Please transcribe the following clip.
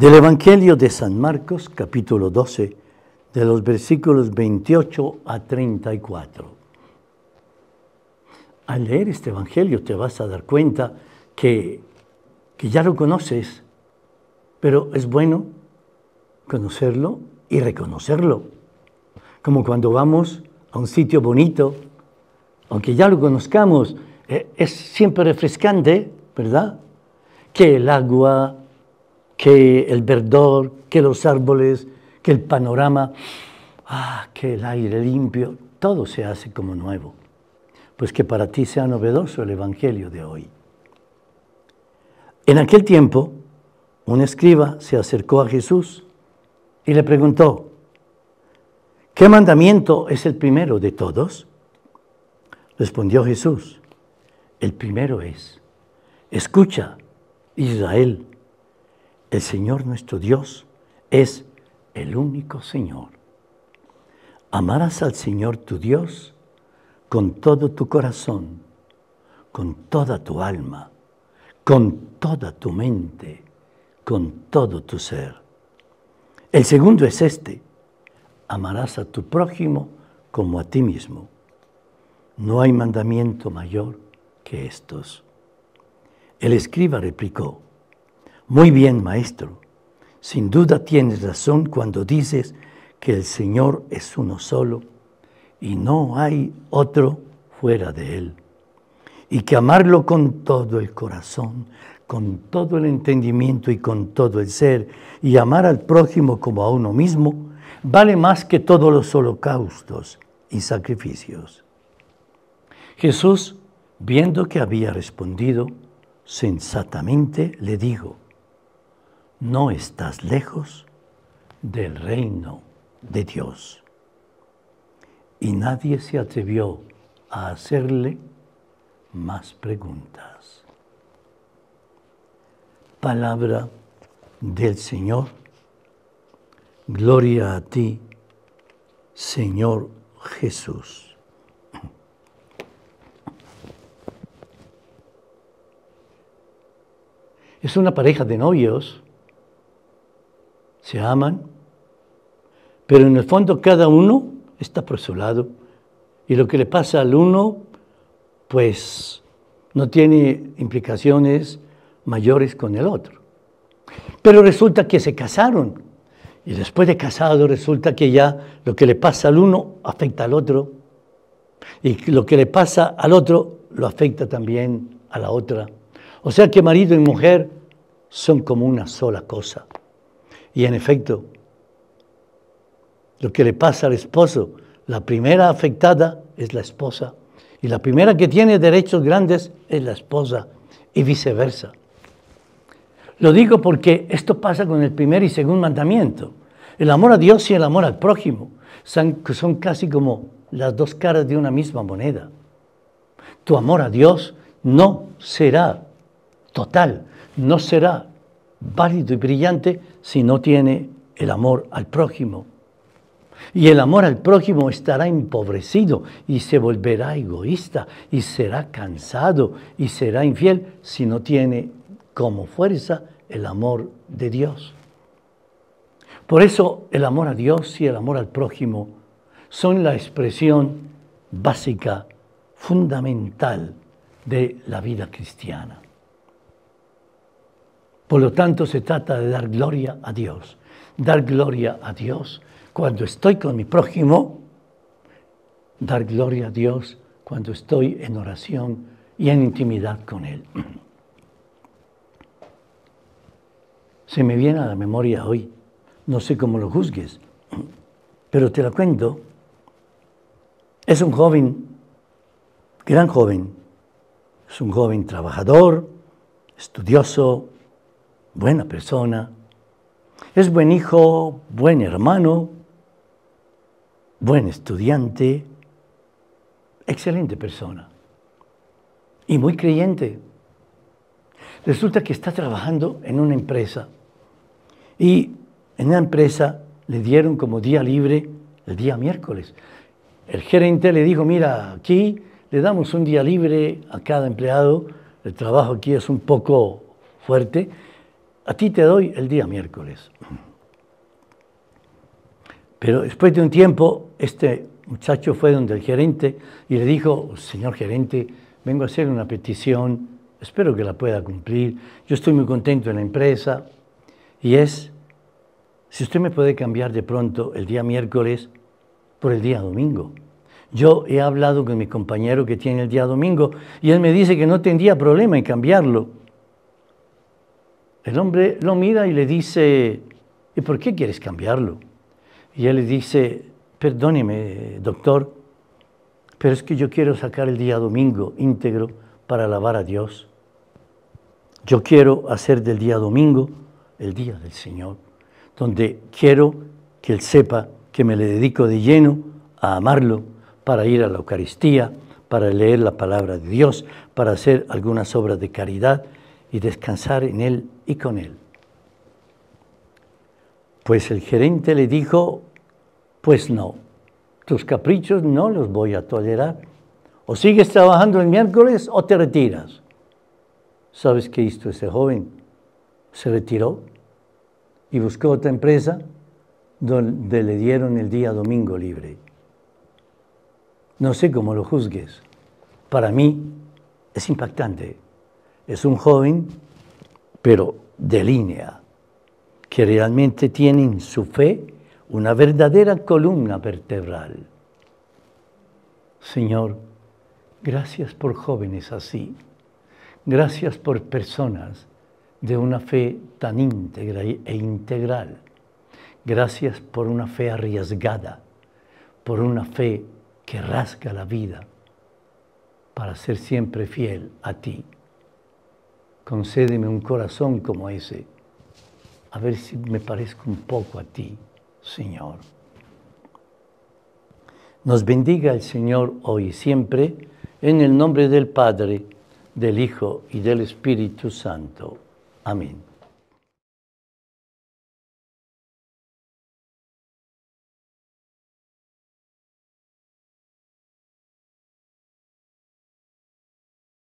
Del Evangelio de San Marcos, capítulo 12, de los versículos 28 a 34. Al leer este Evangelio te vas a dar cuenta que, ya lo conoces, pero es bueno conocerlo y reconocerlo. Como cuando vamos a un sitio bonito, aunque ya lo conozcamos, eh, es siempre refrescante, ¿verdad? Que el agua, que el verdor, que los árboles, que el panorama, ah, que el aire limpio, todo se hace como nuevo. Pues que para ti sea novedoso el Evangelio de hoy. En aquel tiempo, un escriba se acercó a Jesús y le preguntó, ¿qué mandamiento es el primero de todos? Respondió Jesús, el primero es, escucha, Israel, el Señor nuestro Dios es el único Señor. Amarás al Señor tu Dios con todo tu corazón, con toda tu alma, con toda tu mente, con todo tu ser. El segundo es este, amarás a tu prójimo como a ti mismo. No hay mandamiento mayor que estos. El escriba replicó, muy bien, maestro. Sin duda tienes razón cuando dices que el Señor es uno solo y no hay otro fuera de Él. Y que amarlo con todo el corazón, con todo el entendimiento y con todo el ser, y amar al prójimo como a uno mismo, vale más que todos los holocaustos y sacrificios. Jesús, viendo que había respondido, sensatamente le dijo, no estás lejos del reino de Dios. Y nadie se atrevió a hacerle más preguntas. Palabra del Señor. Gloria a ti, Señor Jesús. Es una pareja de novios se aman, pero en el fondo cada uno está por su lado. Y lo que le pasa al uno, pues no tiene implicaciones mayores con el otro. Pero resulta que se casaron. Y después de casado resulta que ya lo que le pasa al uno afecta al otro. Y lo que le pasa al otro lo afecta también a la otra. O sea que marido y mujer son como una sola cosa. Y en efecto, lo que le pasa al esposo, la primera afectada es la esposa. Y la primera que tiene derechos grandes es la esposa y viceversa. Lo digo porque esto pasa con el primer y segundo mandamiento. El amor a Dios y el amor al prójimo son, son casi como las dos caras de una misma moneda. Tu amor a Dios no será total, no será válido y brillante si no tiene el amor al prójimo. Y el amor al prójimo estará empobrecido y se volverá egoísta y será cansado y será infiel si no tiene como fuerza el amor de Dios. Por eso el amor a Dios y el amor al prójimo son la expresión básica, fundamental de la vida cristiana. Por lo tanto, se trata de dar gloria a Dios. Dar gloria a Dios cuando estoy con mi prójimo, dar gloria a Dios cuando estoy en oración y en intimidad con Él. Se me viene a la memoria hoy, no sé cómo lo juzgues, pero te lo cuento. Es un joven, gran joven, es un joven trabajador, estudioso, buena persona, es buen hijo, buen hermano, buen estudiante, excelente persona y muy creyente. Resulta que está trabajando en una empresa y en la empresa le dieron como día libre el día miércoles. El gerente le dijo, mira, aquí le damos un día libre a cada empleado, el trabajo aquí es un poco fuerte a ti te doy el día miércoles. Pero después de un tiempo, este muchacho fue donde el gerente y le dijo, señor gerente, vengo a hacer una petición, espero que la pueda cumplir, yo estoy muy contento en la empresa, y es, si usted me puede cambiar de pronto el día miércoles por el día domingo. Yo he hablado con mi compañero que tiene el día domingo y él me dice que no tendría problema en cambiarlo el hombre lo mira y le dice, ¿y por qué quieres cambiarlo? Y él le dice, perdóneme, doctor, pero es que yo quiero sacar el día domingo íntegro para alabar a Dios. Yo quiero hacer del día domingo el día del Señor, donde quiero que Él sepa que me le dedico de lleno a amarlo, para ir a la Eucaristía, para leer la palabra de Dios, para hacer algunas obras de caridad y descansar en Él y con Él. Pues el gerente le dijo, pues no, tus caprichos no los voy a tolerar. O sigues trabajando el miércoles o te retiras. ¿Sabes qué hizo ese joven? Se retiró y buscó otra empresa donde le dieron el día domingo libre. No sé cómo lo juzgues. Para mí es impactante es un joven, pero de línea, que realmente tiene en su fe una verdadera columna vertebral. Señor, gracias por jóvenes así, gracias por personas de una fe tan íntegra e integral, gracias por una fe arriesgada, por una fe que rasga la vida para ser siempre fiel a ti concédeme un corazón como ese, a ver si me parezco un poco a ti, Señor. Nos bendiga el Señor hoy y siempre, en el nombre del Padre, del Hijo y del Espíritu Santo. Amén.